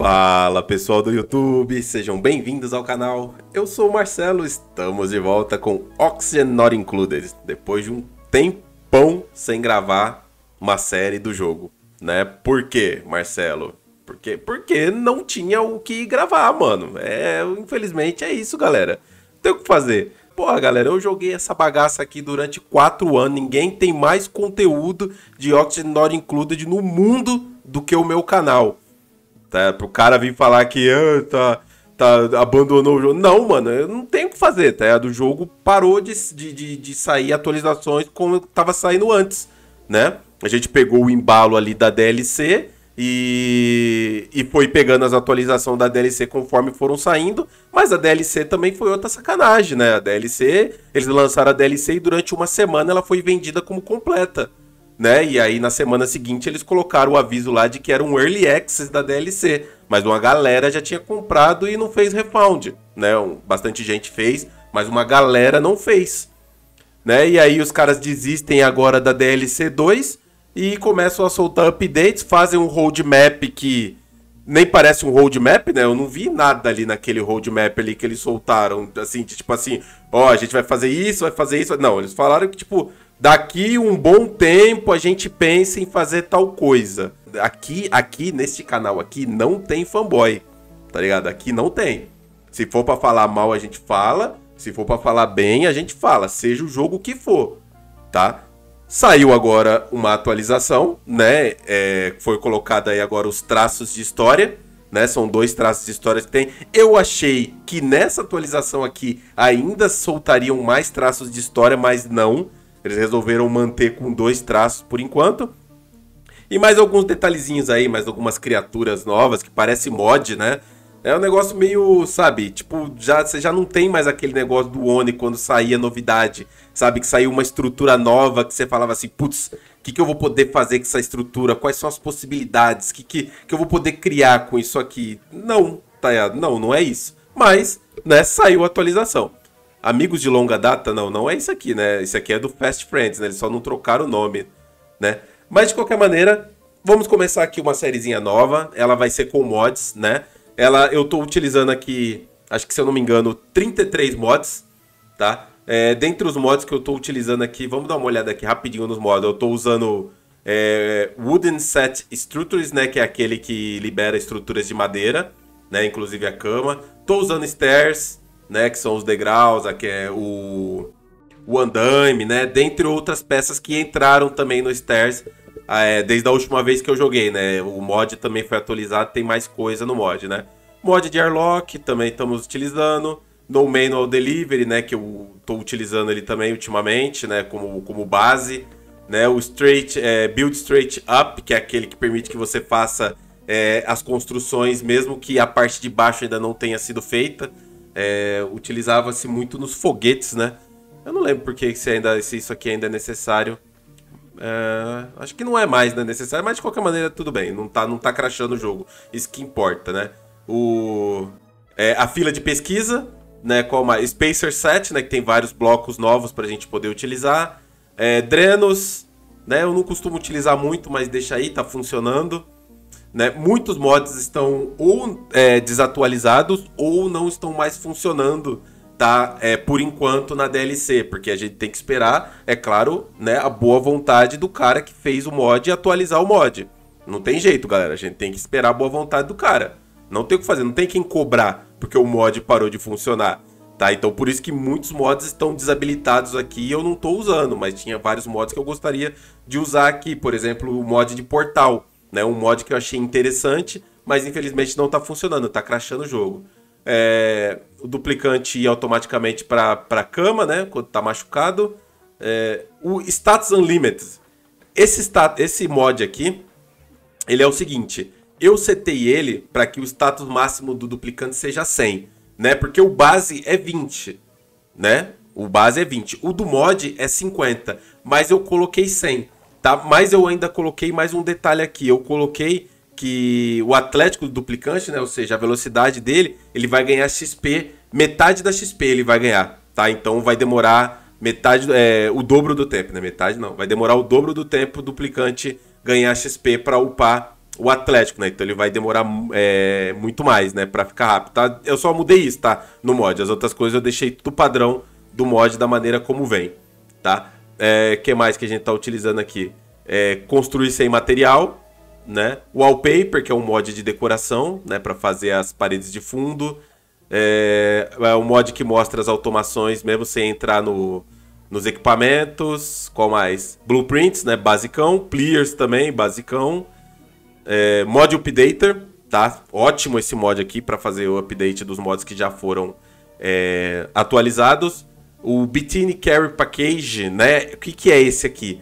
Fala pessoal do YouTube, sejam bem-vindos ao canal. Eu sou o Marcelo, estamos de volta com Oxygen Not Included, depois de um tempão sem gravar uma série do jogo, né? Por quê, Marcelo? Porque, porque não tinha o que gravar, mano. É, infelizmente é isso, galera. Não tem o que fazer. Porra, galera, eu joguei essa bagaça aqui durante quatro anos. Ninguém tem mais conteúdo de Oxygen Not Included no mundo do que o meu canal. Tá? Pro cara vir falar que ah, tá, tá, abandonou o jogo. Não, mano, eu não tenho o que fazer, tá? do jogo parou de, de, de, sair atualizações como tava saindo antes, né? A gente pegou o embalo ali da DLC e, e foi pegando as atualizações da DLC conforme foram saindo, mas a DLC também foi outra sacanagem, né? A DLC, eles lançaram a DLC e durante uma semana ela foi vendida como completa né? E aí na semana seguinte eles colocaram o aviso lá de que era um early access da DLC, mas uma galera já tinha comprado e não fez refund, né? Um, bastante gente fez, mas uma galera não fez, né? E aí os caras desistem agora da DLC 2 e começam a soltar updates, fazem um roadmap que nem parece um roadmap, né? Eu não vi nada ali naquele roadmap ali que eles soltaram, assim, de, tipo assim, ó, oh, a gente vai fazer isso, vai fazer isso. Não, eles falaram que, tipo, daqui um bom tempo a gente pensa em fazer tal coisa. Aqui, aqui neste canal aqui não tem fanboy, tá ligado? Aqui não tem. Se for para falar mal a gente fala, se for para falar bem a gente fala, seja o jogo que for, tá? Saiu agora uma atualização, né? É, foi colocada aí agora os traços de história, né? São dois traços de história que tem. Eu achei que nessa atualização aqui ainda soltariam mais traços de história, mas não eles resolveram manter com dois traços por enquanto. E mais alguns detalhezinhos aí, mais algumas criaturas novas que parece mod, né? É um negócio meio, sabe, tipo, já você já não tem mais aquele negócio do Oni quando saía novidade, sabe que saiu uma estrutura nova que você falava assim, putz, o que, que eu vou poder fazer com essa estrutura? Quais são as possibilidades? O que, que, que eu vou poder criar com isso aqui? Não, tá, não, não é isso. Mas, né, saiu a atualização amigos de longa data, não, não é isso aqui, né? Isso aqui é do Fast Friends, né? Eles só não trocaram o nome, né? Mas de qualquer maneira, vamos começar aqui uma sériezinha nova. Ela vai ser com mods, né? Ela, eu tô utilizando aqui, acho que se eu não me engano, 33 mods, tá? É, dentre os mods que eu tô utilizando aqui, vamos dar uma olhada aqui rapidinho nos mods. Eu tô usando é, Wooden Set Structures, né? Que é aquele que libera estruturas de madeira, né? Inclusive a cama. Tô usando Stairs, né? Que são os degraus, que é o, o andaime, né? Dentre outras peças que entraram também no Stairs ah, é, desde a última vez que eu joguei, né? O mod também foi atualizado, tem mais coisa no mod, né? Mod de airlock também estamos utilizando. No Manual Delivery, né? Que eu estou utilizando ele também ultimamente, né? Como, como base. Né, o straight, é, build straight up, que é aquele que permite que você faça é, as construções, mesmo que a parte de baixo ainda não tenha sido feita é, utilizava-se muito nos foguetes, né? Eu não lembro porque se, ainda, se isso aqui ainda é necessário. É, acho que não é mais né, necessário, mas de qualquer maneira tudo bem. Não tá, não tá crashando o jogo. Isso que importa, né? O, é, a fila de pesquisa, né? Qual mais? Spacer 7, né? Que tem vários blocos novos pra gente poder utilizar. É, drenos, né? Eu não costumo utilizar muito, mas deixa aí, tá funcionando. Né? Muitos mods estão ou é, desatualizados ou não estão mais funcionando tá é, por enquanto na DLC, porque a gente tem que esperar, é claro, né, a boa vontade do cara que fez o mod e atualizar o mod. Não tem jeito, galera, a gente tem que esperar a boa vontade do cara. Não tem o que fazer, não tem quem cobrar porque o mod parou de funcionar, tá? Então por isso que muitos mods estão desabilitados aqui e eu não estou usando, mas tinha vários mods que eu gostaria de usar aqui, por exemplo, o mod de portal. Né? Um mod que eu achei interessante, mas infelizmente não está funcionando, está crashando o jogo. É, o duplicante ia automaticamente para a cama, né? Quando está machucado. É, o Status Unlimited. Esse, stat, esse mod aqui, ele é o seguinte. Eu setei ele para que o status máximo do duplicante seja 100, né? Porque o base é 20, né? O base é 20. O do mod é 50, mas eu coloquei 100. Tá? Mas eu ainda coloquei mais um detalhe aqui. Eu coloquei que o Atlético duplicante, né, ou seja, a velocidade dele, ele vai ganhar XP, metade da XP ele vai ganhar, tá? Então vai demorar metade, é, o dobro do tempo, né? Metade não, vai demorar o dobro do tempo duplicante ganhar XP para upar o Atlético, né? Então ele vai demorar é, muito mais, né, para ficar rápido, tá? Eu só mudei isso, tá? No mod, as outras coisas eu deixei tudo padrão do mod da maneira como vem, tá? É, que mais que a gente está utilizando aqui? É, construir sem material, né? Wallpaper, que é um mod de decoração, né? Para fazer as paredes de fundo. É, é, um mod que mostra as automações, mesmo sem entrar no, nos equipamentos. Qual mais? Blueprints, né? Basicão. Pliers também, basicão. É, mod Updater, tá? Ótimo esse mod aqui para fazer o update dos mods que já foram é, atualizados. O Beatini Carry Package, né? O que, que é esse aqui?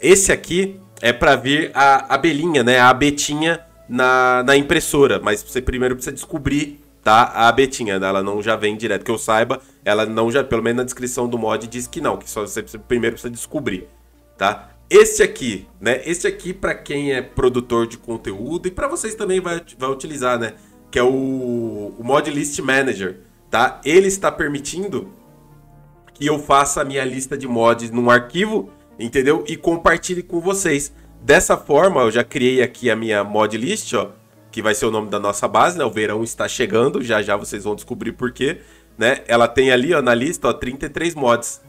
Esse aqui é para vir a abelhinha, né? A abetinha na, na impressora. Mas você primeiro precisa descobrir, tá? A abetinha. Né? Ela não já vem direto. Que eu saiba, ela não já... Pelo menos na descrição do mod diz que não. Que só você primeiro precisa descobrir, tá? Este aqui, né? Este aqui para quem é produtor de conteúdo e para vocês também vai, vai utilizar, né? Que é o, o Mod List Manager, tá? Ele está permitindo que eu faça a minha lista de mods num arquivo, entendeu? E compartilhe com vocês. Dessa forma, eu já criei aqui a minha mod list, ó, que vai ser o nome da nossa base, né? O verão está chegando, já já vocês vão descobrir por quê, né? Ela tem ali, ó, na lista, ó, 33 mods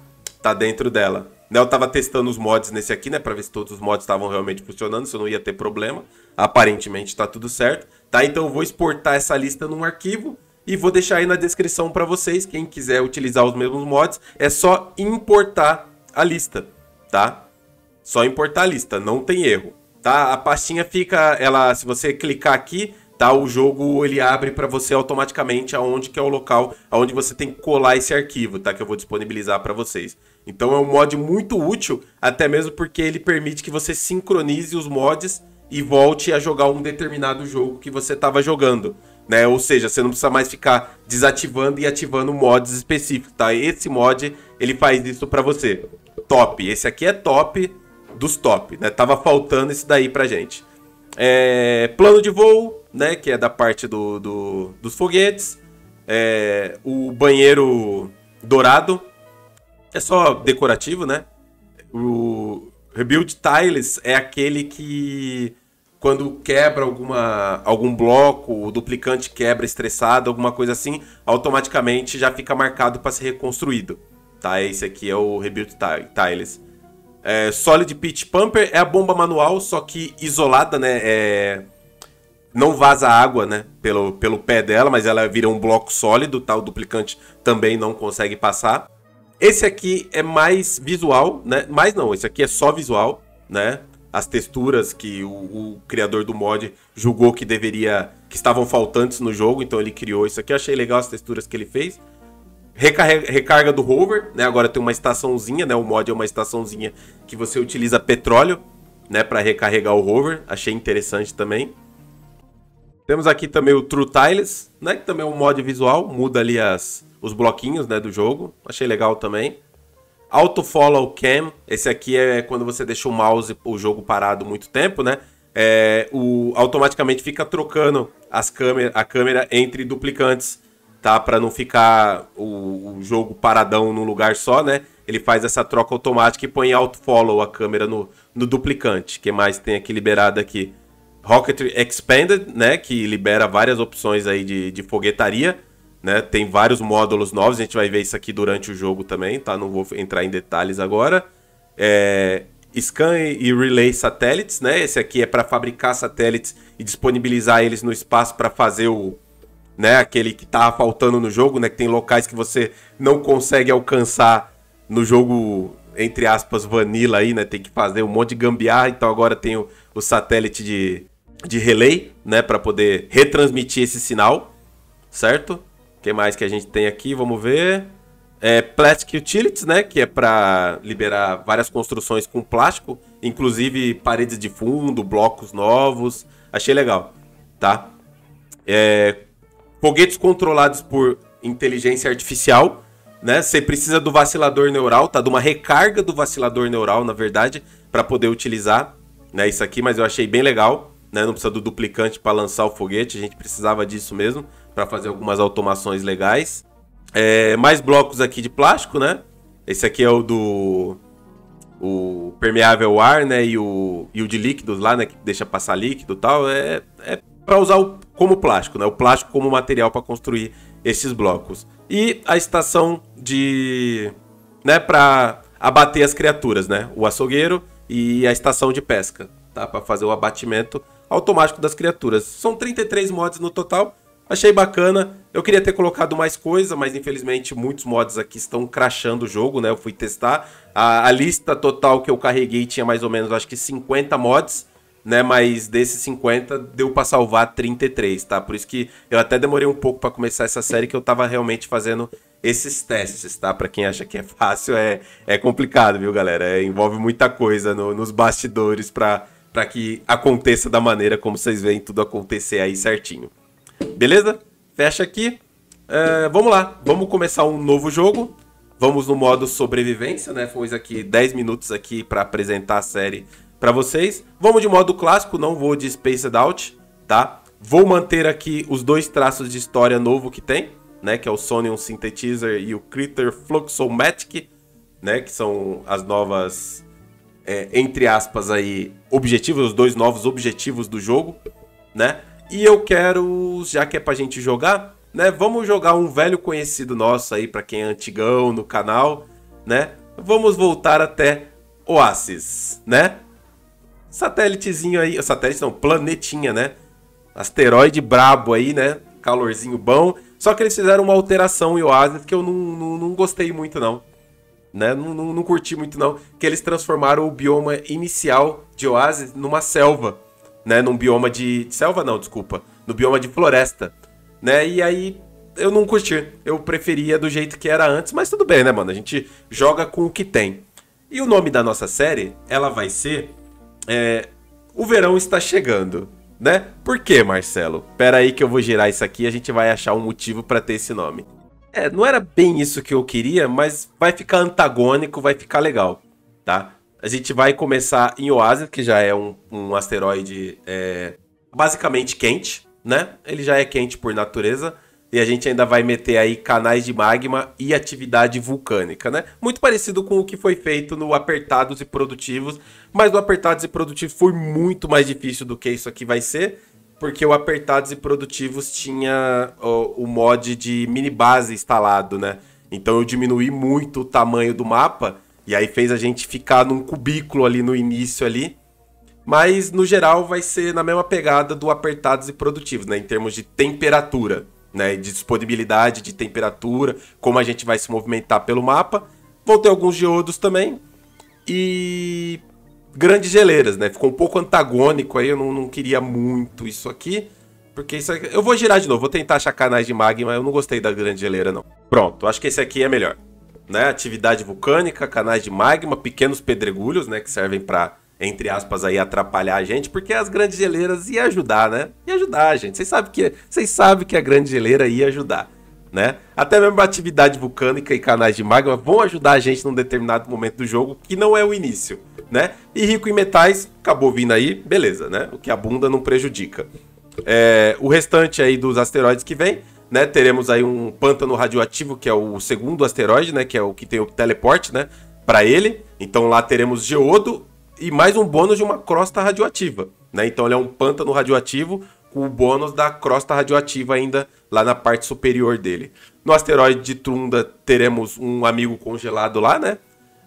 tá dentro dela. Né, eu tava testando os mods nesse aqui, né, para ver se todos os mods estavam realmente funcionando, se eu não ia ter problema. Aparentemente tá tudo certo, tá? Então eu vou exportar essa lista num arquivo e vou deixar aí na descrição para vocês, quem quiser utilizar os mesmos mods, é só importar a lista, tá? Só importar a lista, não tem erro, tá? A pastinha fica, ela, se você clicar aqui, tá? O jogo ele abre para você automaticamente aonde que é o local aonde você tem que colar esse arquivo, tá? Que eu vou disponibilizar para vocês. Então é um mod muito útil, até mesmo porque ele permite que você sincronize os mods e volte a jogar um determinado jogo que você estava jogando. Né? Ou seja, você não precisa mais ficar desativando e ativando mods específicos, tá? Esse mod, ele faz isso para você. Top. Esse aqui é top dos top, né? Tava faltando esse daí pra gente. É... plano de voo, né? Que é da parte do, do dos foguetes. É... o banheiro dourado. É só decorativo, né? O Rebuild Tiles é aquele que quando quebra alguma, algum bloco, o duplicante quebra estressado, alguma coisa assim, automaticamente já fica marcado para ser reconstruído. Tá, esse aqui é o Rebuild Tiles. É, Solid Pitch Pumper é a bomba manual, só que isolada, né? É... Não vaza água, né? Pelo, pelo pé dela, mas ela vira um bloco sólido, tá? O duplicante também não consegue passar. Esse aqui é mais visual, né? Mais não, esse aqui é só visual, né? as texturas que o, o, criador do mod julgou que deveria que estavam faltantes no jogo, então ele criou isso aqui. achei legal as texturas que ele fez. Recarrega, recarga do rover, né? Agora tem uma estaçãozinha, né? O mod é uma estaçãozinha que você utiliza petróleo, né, para recarregar o rover. Achei interessante também. Temos aqui também o True Tiles, né, que também é um mod visual, muda ali as os bloquinhos, né, do jogo. Achei legal também. Auto Follow Cam, esse aqui é quando você deixa o mouse, o jogo parado muito tempo, né? É, o, automaticamente fica trocando as câmera, a câmera entre duplicantes, tá? Para não ficar o, o, jogo paradão num lugar só, né? Ele faz essa troca automática e põe Auto Follow a câmera no, no duplicante. que mais tem aqui liberado aqui? Rocket Expanded, né? Que libera várias opções aí de, de foguetaria. Né? Tem vários módulos novos, a gente vai ver isso aqui durante o jogo também, tá? Não vou entrar em detalhes agora. É, scan e relay satélites, né? Esse aqui é para fabricar satélites e disponibilizar eles no espaço para fazer o, né, aquele que tá faltando no jogo, né, que tem locais que você não consegue alcançar no jogo entre aspas vanilla aí, né? Tem que fazer um monte de gambiarra, então agora tem o, o satélite de de relay, né, para poder retransmitir esse sinal, certo? que mais que a gente tem aqui? Vamos ver. É, plastic Utilities, né? Que é para liberar várias construções com plástico, inclusive paredes de fundo, blocos novos. Achei legal, tá? É, foguetes controlados por inteligência artificial, né? Você precisa do vacilador neural, tá? De uma recarga do vacilador neural, na verdade, para poder utilizar, né? Isso aqui, mas eu achei bem legal, né? Não precisa do duplicante para lançar o foguete, a gente precisava disso mesmo para fazer algumas automações legais. É, mais blocos aqui de plástico, né? Esse aqui é o do o permeável ar, né? E o, e o de líquidos lá, né? Que deixa passar líquido e tal. É, é para usar o, como plástico, né? O plástico como material para construir esses blocos. E a estação de. né? Para abater as criaturas, né? O açougueiro e a estação de pesca, tá? Para fazer o abatimento automático das criaturas. São 33 mods no total. Achei bacana. Eu queria ter colocado mais coisa, mas infelizmente muitos mods aqui estão crashando o jogo, né? Eu fui testar. A, a, lista total que eu carreguei tinha mais ou menos, acho que 50 mods, né? Mas desses 50 deu para salvar 33, tá? Por isso que eu até demorei um pouco para começar essa série que eu tava realmente fazendo esses testes, tá? Para quem acha que é fácil, é, é complicado, viu, galera? É, envolve muita coisa no, nos bastidores para que aconteça da maneira como vocês veem tudo acontecer aí certinho. Beleza? Fecha aqui. É, vamos lá, vamos começar um novo jogo. Vamos no modo sobrevivência, né? Fomos aqui 10 minutos aqui para apresentar a série para vocês. Vamos de modo clássico, não vou de Spaced Out, tá? Vou manter aqui os dois traços de história novo que tem, né? Que é o Sonium Synthetizer e o Critter Fluxomatic, né? Que são as novas, é, entre aspas aí, objetivos, os dois novos objetivos do jogo, né? E eu quero, já que é pra gente jogar, né? Vamos jogar um velho conhecido nosso aí, pra quem é antigão no canal, né? Vamos voltar até Oasis, né? Satélitezinho aí, satélite não, planetinha, né? Asteroide brabo aí, né? Calorzinho bom. Só que eles fizeram uma alteração em Oasis que eu não, não, não gostei muito, não. Né? Não, não, não curti muito, não. Que eles transformaram o bioma inicial de Oasis numa selva né? Num bioma de, de selva, não, desculpa. No bioma de floresta, né? E aí eu não curti. Eu preferia do jeito que era antes, mas tudo bem, né, mano? A gente joga com o que tem. E o nome da nossa série, ela vai ser é, O Verão Está Chegando, né? Por quê, Marcelo? Pera aí que eu vou girar isso aqui e a gente vai achar um motivo para ter esse nome. É, não era bem isso que eu queria, mas vai ficar antagônico, vai ficar legal, tá? A gente vai começar em Oasis, que já é um, um asteroide é, basicamente quente, né? Ele já é quente por natureza. E a gente ainda vai meter aí canais de magma e atividade vulcânica, né? Muito parecido com o que foi feito no Apertados e Produtivos, mas o Apertados e Produtivos foi muito mais difícil do que isso aqui vai ser, porque o Apertados e Produtivos tinha o, o mod de minibase instalado, né? Então eu diminuí muito o tamanho do mapa e aí fez a gente ficar num cubículo ali no início ali. Mas no geral vai ser na mesma pegada do apertados e produtivos, né, em termos de temperatura, né, de disponibilidade de temperatura, como a gente vai se movimentar pelo mapa. Vão ter alguns geodos também e grandes geleiras, né? Ficou um pouco antagônico aí, eu não, não queria muito isso aqui. Porque isso aqui... Eu vou girar de novo, vou tentar achar canais de magma, eu não gostei da grande geleira, não. Pronto, acho que esse aqui é melhor né, atividade vulcânica, canais de magma, pequenos pedregulhos, né, que servem para entre aspas aí atrapalhar a gente, porque as grandes geleiras ia ajudar, né? Ia ajudar a gente. Vocês sabem que vocês sabem que a grande geleira ia ajudar, né? Até mesmo a atividade vulcânica e canais de magma vão ajudar a gente num determinado momento do jogo, que não é o início, né? E rico em metais, acabou vindo aí, beleza, né? O que abunda não prejudica. É, o restante aí dos asteroides que vem né? Teremos aí um pântano radioativo, que é o segundo asteroide, né? Que é o que tem o teleporte, né? Para ele. Então lá teremos geodo e mais um bônus de uma crosta radioativa, né? Então ele é um pântano radioativo com o bônus da crosta radioativa ainda lá na parte superior dele. No asteroide de Trunda teremos um amigo congelado lá, né?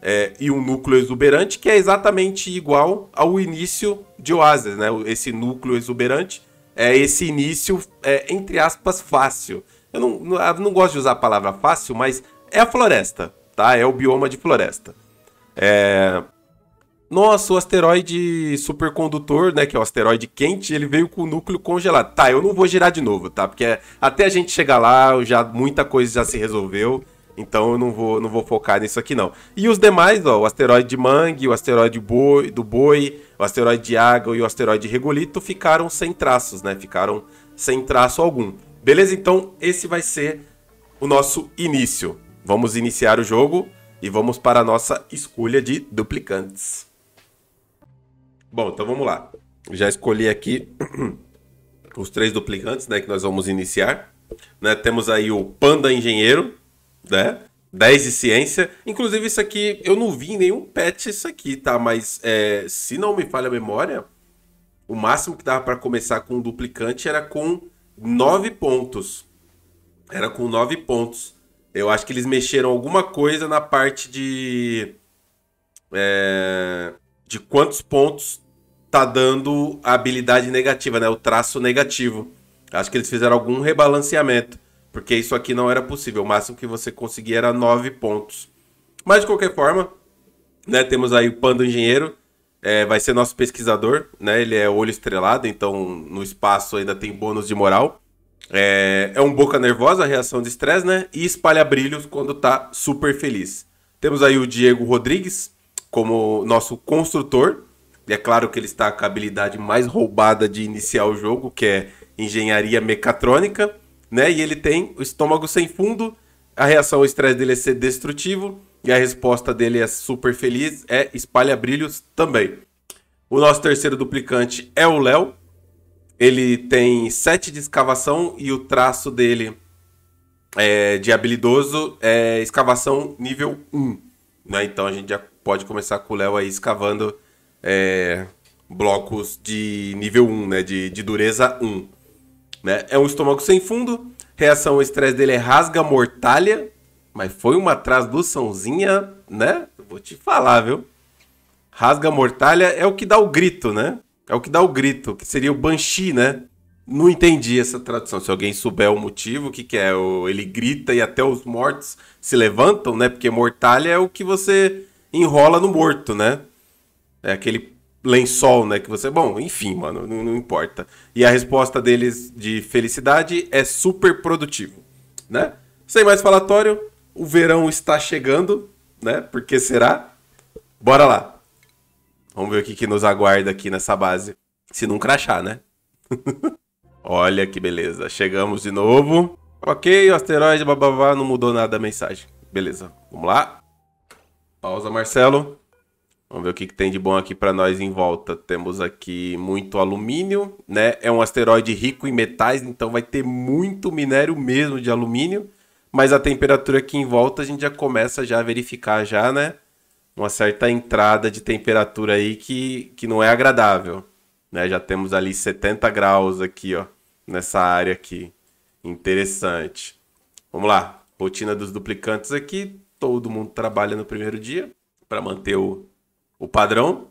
É, e um núcleo exuberante que é exatamente igual ao início de Oasis, né? Esse núcleo exuberante é, esse início, é, entre aspas, fácil. Eu não, não, não gosto de usar a palavra fácil, mas é a floresta, tá? É o bioma de floresta. É... Nossa, o asteroide supercondutor, né? Que é o asteroide quente, ele veio com o núcleo congelado. Tá, eu não vou girar de novo, tá? Porque até a gente chegar lá, já muita coisa já se resolveu. Então eu não vou, não vou focar nisso aqui, não. E os demais, ó, o asteroide de Mangue, o asteroide boi, do Boi, o asteroide de Água e o asteroide Regolito ficaram sem traços, né? Ficaram sem traço algum. Beleza? Então esse vai ser o nosso início. Vamos iniciar o jogo e vamos para a nossa escolha de duplicantes. Bom, então vamos lá. Já escolhi aqui os três duplicantes, né, que nós vamos iniciar. Né, temos aí o Panda Engenheiro, né? 10 de ciência. Inclusive, isso aqui, eu não vi nenhum patch isso aqui, tá? Mas é, se não me falha a memória, o máximo que dava para começar com um duplicante era com 9 pontos. Era com 9 pontos. Eu acho que eles mexeram alguma coisa na parte de. É, de quantos pontos tá dando a habilidade negativa, né? O traço negativo. Acho que eles fizeram algum rebalanceamento. Porque isso aqui não era possível. O máximo que você conseguia era 9 pontos. Mas de qualquer forma, né, temos aí o Panda Engenheiro. É, vai ser nosso pesquisador, né? Ele é olho estrelado, então no espaço ainda tem bônus de moral. É, é um boca nervosa, reação de estresse, né? E espalha brilhos quando tá super feliz. Temos aí o Diego Rodrigues como nosso construtor. E é claro que ele está com a habilidade mais roubada de iniciar o jogo, que é engenharia mecatrônica né? E ele tem o estômago sem fundo, a reação ao estresse dele é ser destrutivo, e a resposta dele é super feliz, é espalha brilhos também. O nosso terceiro duplicante é o Léo. Ele tem 7 de escavação e o traço dele é, de habilidoso é escavação nível 1. Né? Então a gente já pode começar com o Léo aí escavando é, blocos de nível 1, né? de, de dureza 1. Né? É um estômago sem fundo, reação ao estresse dele é rasga mortalha, mas foi uma traduçãozinha, né? Vou te falar, viu? Rasga mortalha é o que dá o grito, né? É o que dá o grito, que seria o Banshee, né? Não entendi essa tradução. Se alguém souber o motivo, o que, que é? Ele grita e até os mortos se levantam, né? Porque mortalha é o que você enrola no morto, né? É aquele lençol, né? Que você. Bom, enfim, mano, não, não, importa. E a resposta deles de felicidade é super produtivo, né? Sem mais falatório, o verão está chegando, né? Porque será? Bora lá. Vamos ver o que, que nos aguarda aqui nessa base. Se não crachar, né? Olha que beleza. Chegamos de novo. Ok, o asteroide, blá, não mudou nada a mensagem. Beleza, vamos lá. Pausa, Marcelo. Vamos ver o que, que tem de bom aqui para nós em volta. Temos aqui muito alumínio, né? É um asteroide rico em metais, então vai ter muito minério mesmo de alumínio. Mas a temperatura aqui em volta a gente já começa já a verificar já, né? Uma certa entrada de temperatura aí que, que não é agradável. Né? Já temos ali 70 graus aqui, ó. Nessa área aqui. Interessante. Vamos lá. Rotina dos duplicantes aqui. Todo mundo trabalha no primeiro dia para manter o o padrão,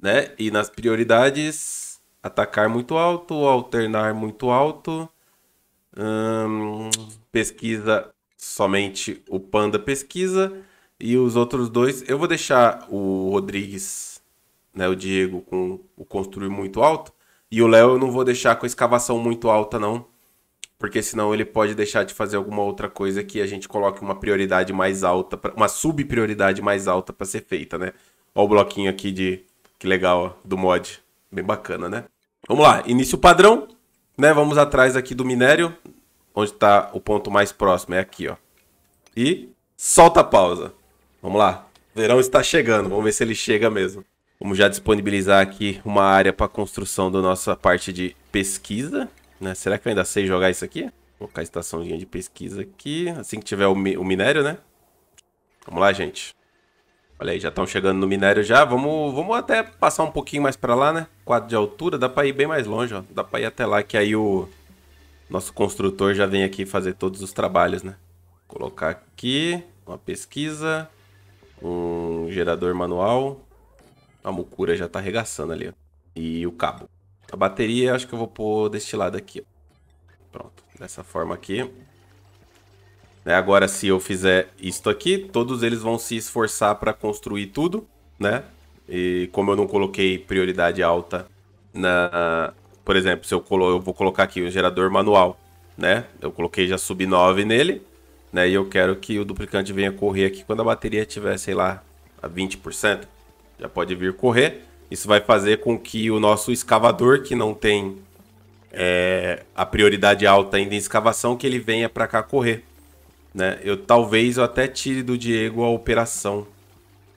né? E nas prioridades, atacar muito alto, alternar muito alto, hum, pesquisa somente o Panda pesquisa e os outros dois. Eu vou deixar o Rodrigues, né, o Diego com o construir muito alto e o Léo eu não vou deixar com a escavação muito alta não, porque senão ele pode deixar de fazer alguma outra coisa que a gente coloque uma prioridade mais alta, pra, uma subprioridade mais alta para ser feita, né? Ó o bloquinho aqui de. Que legal, ó, do mod. Bem bacana, né? Vamos lá, início padrão, né? Vamos atrás aqui do minério, onde está o ponto mais próximo, é aqui, ó. E solta a pausa. Vamos lá, verão está chegando, vamos ver se ele chega mesmo. Vamos já disponibilizar aqui uma área para construção da nossa parte de pesquisa, né? Será que eu ainda sei jogar isso aqui? Vou colocar a estaçãozinha de pesquisa aqui, assim que tiver o, mi o minério, né? Vamos lá, gente. Olha aí, já estão chegando no minério já. Vamos, vamos até passar um pouquinho mais para lá, né? Quadro de altura, dá para ir bem mais longe, ó. Dá para ir até lá que aí o nosso construtor já vem aqui fazer todos os trabalhos, né? Colocar aqui uma pesquisa, um gerador manual. A mucura já tá arregaçando ali, ó. E o cabo. A bateria acho que eu vou pôr deste lado aqui, ó. Pronto, dessa forma aqui. Né? Agora, se eu fizer isto aqui, todos eles vão se esforçar para construir tudo, né? E como eu não coloquei prioridade alta na... Por exemplo, se eu, colo... eu vou colocar aqui o gerador manual, né? Eu coloquei já sub 9 nele, né? E eu quero que o duplicante venha correr aqui quando a bateria estiver, sei lá, a 20%. Já pode vir correr. Isso vai fazer com que o nosso escavador, que não tem é, a prioridade alta ainda em escavação, que ele venha para cá correr. Né? Eu talvez eu até tire do Diego a operação.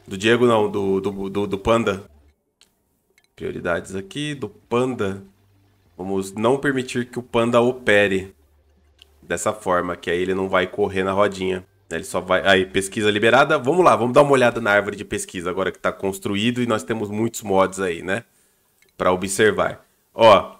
Do Diego não, do, do, do, do Panda. Prioridades aqui, do Panda. Vamos não permitir que o Panda opere dessa forma, que aí ele não vai correr na rodinha. Ele só vai. Aí, pesquisa liberada. Vamos lá, vamos dar uma olhada na árvore de pesquisa agora que está construído e nós temos muitos mods aí, né? Para observar. Ó,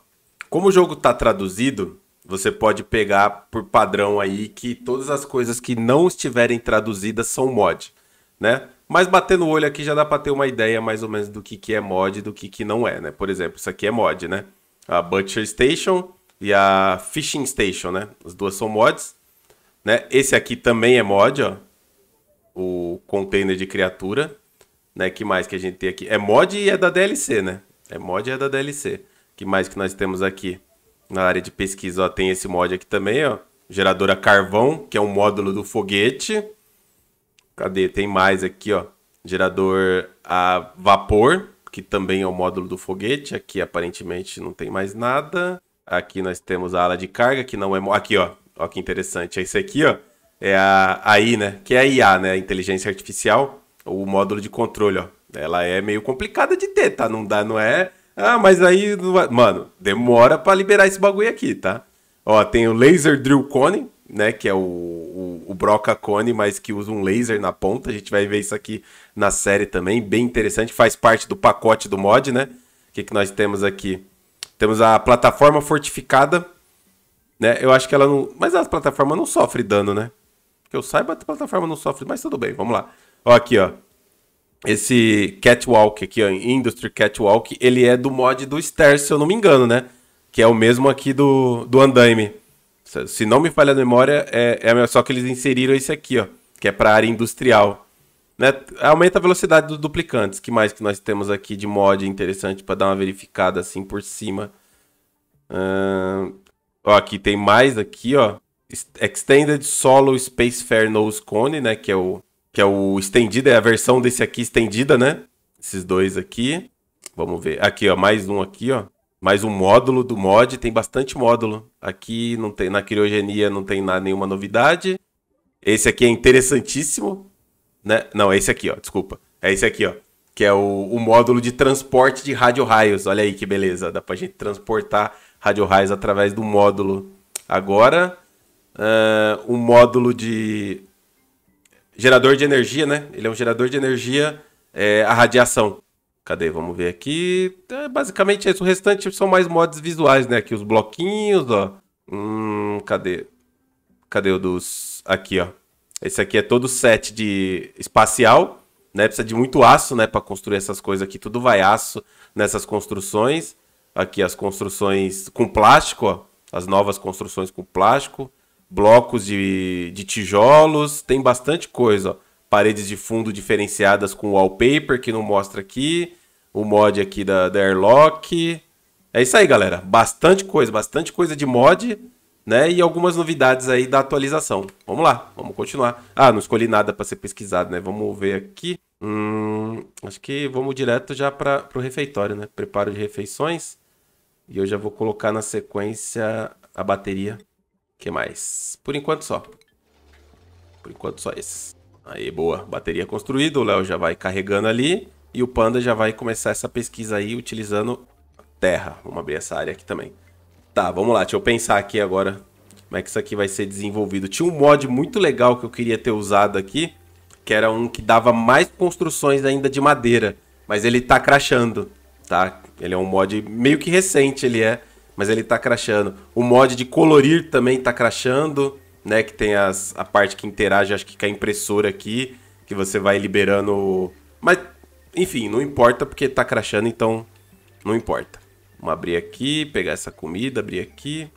como o jogo está traduzido, você pode pegar por padrão aí que todas as coisas que não estiverem traduzidas são mod, né? Mas batendo o olho aqui já dá para ter uma ideia mais ou menos do que, que é mod e do que, que não é, né? Por exemplo, isso aqui é mod, né? A Butcher Station e a Fishing Station, né? As duas são mods, né? Esse aqui também é mod, ó. O container de criatura, né? Que mais que a gente tem aqui? É mod e é da DLC, né? É mod e é da DLC. Que mais que nós temos aqui? na área de pesquisa, ó, tem esse mod aqui também, ó. Geradora carvão, que é um módulo do foguete. Cadê? Tem mais aqui, ó. Gerador a vapor, que também é o um módulo do foguete. Aqui aparentemente não tem mais nada. Aqui nós temos a ala de carga, que não é. Aqui, ó. Ó que interessante. É isso aqui, ó. É a AI, né? Que é a IA, né? A inteligência artificial. O módulo de controle, ó. Ela é meio complicada de ter, tá? Não dá, não é ah, mas aí. Mano, demora para liberar esse bagulho aqui, tá? Ó, tem o Laser Drill Cone, né? Que é o, o, o, Broca Cone, mas que usa um laser na ponta. A gente vai ver isso aqui na série também. Bem interessante. Faz parte do pacote do mod, né? O que, que nós temos aqui? Temos a plataforma fortificada, né? Eu acho que ela não. Mas a plataforma não sofre dano, né? Que eu saiba, a plataforma não sofre, mas tudo bem, vamos lá. Ó, aqui, ó esse Catwalk aqui, ó, Industry Catwalk, ele é do mod do Ster, se eu não me engano, né? Que é o mesmo aqui do, do Andaime. Se não me falha a memória, é, é só que eles inseriram esse aqui, ó, que é para área industrial. Né? Aumenta a velocidade dos duplicantes. que mais que nós temos aqui de mod interessante para dar uma verificada assim por cima? Uh... Ó, aqui tem mais aqui, ó. Extended Solo Spacefare Nose Cone, né? Que é o, que é o estendido é a versão desse aqui estendida, né? Esses dois aqui. Vamos ver. Aqui, ó, mais um aqui, ó. Mais um módulo do mod, tem bastante módulo. Aqui não tem, na criogenia não tem nada, nenhuma novidade. Esse aqui é interessantíssimo, né? Não, é esse aqui, ó, desculpa. É esse aqui, ó, que é o, o módulo de transporte de rádio-raios. Olha aí que beleza, dá pra gente transportar rádio-raios através do módulo. Agora, uh, módulo de gerador de energia, né? Ele é um gerador de energia é, a radiação. Cadê? Vamos ver aqui. É, basicamente é isso. O restante são mais mods visuais, né? Aqui os bloquinhos, ó. Hum, cadê? Cadê o dos... Aqui, ó. Esse aqui é todo set de espacial, né? Precisa de muito aço, né? Para construir essas coisas aqui. Tudo vai aço nessas construções. Aqui as construções com plástico, ó. As novas construções com plástico blocos de, de tijolos, tem bastante coisa. Ó. Paredes de fundo diferenciadas com wallpaper, que não mostra aqui. O mod aqui da, da Airlock. É isso aí, galera. Bastante coisa, bastante coisa de mod, né? E algumas novidades aí da atualização. Vamos lá, vamos continuar. Ah, não escolhi nada para ser pesquisado, né? Vamos ver aqui. Hum, acho que vamos direto já para o refeitório, né? Preparo de refeições. E eu já vou colocar na sequência a bateria que mais? Por enquanto só. Por enquanto só esses. Aí, boa. Bateria construída, o Léo já vai carregando ali. E o Panda já vai começar essa pesquisa aí utilizando terra. Vamos abrir essa área aqui também. Tá, vamos lá. Deixa eu pensar aqui agora como é que isso aqui vai ser desenvolvido. Tinha um mod muito legal que eu queria ter usado aqui, que era um que dava mais construções ainda de madeira. Mas ele tá crashando, tá? Ele é um mod meio que recente, ele é mas ele tá crashando. O mod de colorir também tá crashando, né? Que tem as, a parte que interage, acho que com a impressora aqui, que você vai liberando. Mas, enfim, não importa porque tá crashando, então não importa. Vamos abrir aqui, pegar essa comida, abrir aqui.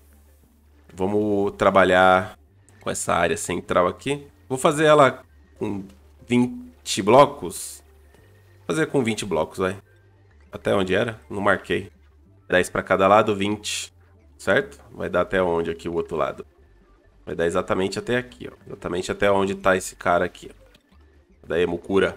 Vamos trabalhar com essa área central aqui. Vou fazer ela com 20 blocos. Vou fazer com 20 blocos, vai. Até onde era? Não marquei. 10 para cada lado, 20, certo? Vai dar até onde aqui o outro lado? Vai dar exatamente até aqui, ó. Exatamente até onde tá esse cara aqui, ó. Da Emukura.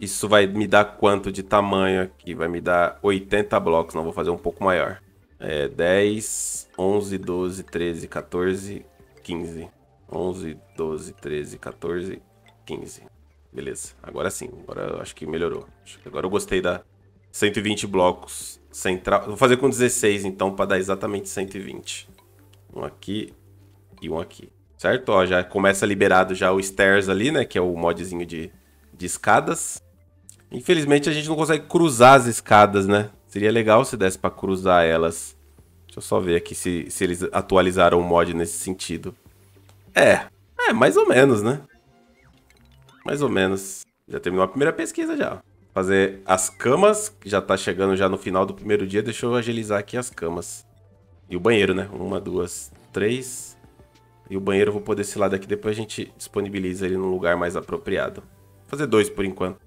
É Isso vai me dar quanto de tamanho aqui? Vai me dar 80 blocos, não, vou fazer um pouco maior. É, 10, 11, 12, 13, 14, 15. 11, 12, 13, 14, 15. Beleza, agora sim, agora eu acho que melhorou. agora eu gostei da 120 blocos central. Vou fazer com 16 então para dar exatamente 120. Um aqui e um aqui. Certo? Ó, já começa liberado já o stairs ali, né, que é o modzinho de, de escadas. Infelizmente a gente não consegue cruzar as escadas, né? Seria legal se desse para cruzar elas. Deixa eu só ver aqui se, se eles atualizaram o mod nesse sentido. É, é mais ou menos, né? Mais ou menos. Já terminou a primeira pesquisa já fazer as camas, que já tá chegando já no final do primeiro dia. Deixa eu agilizar aqui as camas. E o banheiro, né? Uma, duas, três. E o banheiro eu vou poder esse lado aqui. Depois a gente disponibiliza ele num lugar mais apropriado. Vou fazer dois por enquanto.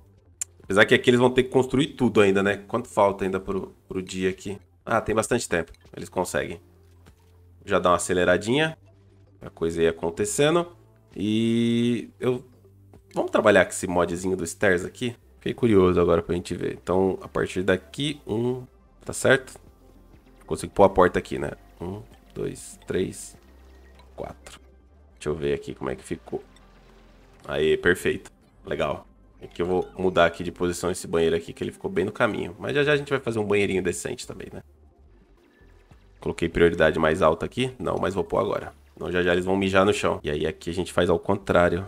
Apesar que aqui eles vão ter que construir tudo ainda, né? Quanto falta ainda pro, pro dia aqui? Ah, tem bastante tempo. Eles conseguem. Já dar uma aceleradinha. A coisa aí acontecendo. E eu... Vamos trabalhar com esse modzinho do Stairs aqui? Fiquei curioso agora pra gente ver. Então, a partir daqui, um, tá certo? consigo pôr a porta aqui, né? Um, dois, três, quatro. Deixa eu ver aqui como é que ficou. Aí, perfeito. Legal. Aqui é eu vou mudar aqui de posição esse banheiro aqui, que ele ficou bem no caminho. Mas já já a gente vai fazer um banheirinho decente também, né? Coloquei prioridade mais alta aqui? Não, mas vou pôr agora. Não, já já eles vão mijar no chão. E aí aqui a gente faz ao contrário.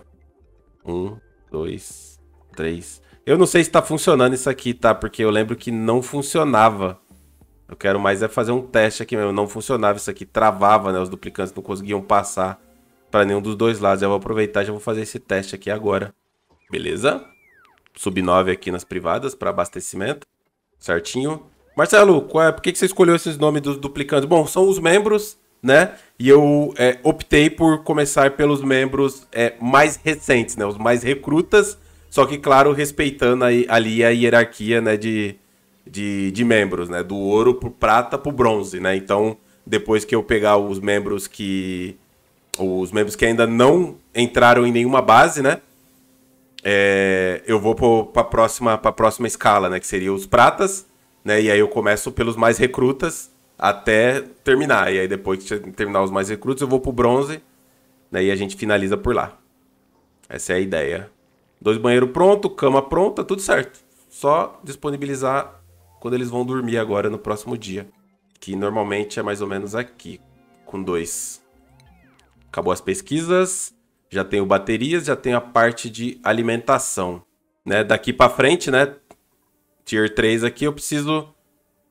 Um, dois, três, eu não sei se tá funcionando isso aqui, tá? Porque eu lembro que não funcionava. Eu quero mais é fazer um teste aqui mesmo. Não funcionava isso aqui, travava, né? Os duplicantes não conseguiam passar para nenhum dos dois lados. Eu vou aproveitar e já vou fazer esse teste aqui agora. Beleza? Sub 9 aqui nas privadas para abastecimento. Certinho. Marcelo, qual é, por que, que você escolheu esses nomes dos duplicantes? Bom, são os membros, né? E eu é, optei por começar pelos membros é, mais recentes, né? Os mais recrutas só que, claro, respeitando aí, ali a hierarquia né, de, de, de membros, né? Do ouro pro prata pro bronze, né? Então, depois que eu pegar os membros que. Os membros que ainda não entraram em nenhuma base, né? É, eu vou para a próxima, próxima escala, né? Que seria os pratas, né? E aí eu começo pelos mais recrutas até terminar. E aí depois que terminar os mais recrutas, eu vou para o bronze, né? E a gente finaliza por lá. Essa é a ideia. Dois banheiros pronto, cama pronta, tudo certo. Só disponibilizar quando eles vão dormir agora no próximo dia. Que normalmente é mais ou menos aqui, com dois. Acabou as pesquisas, já tenho baterias, já tenho a parte de alimentação. Né? Daqui para frente, né? Tier 3 aqui, eu preciso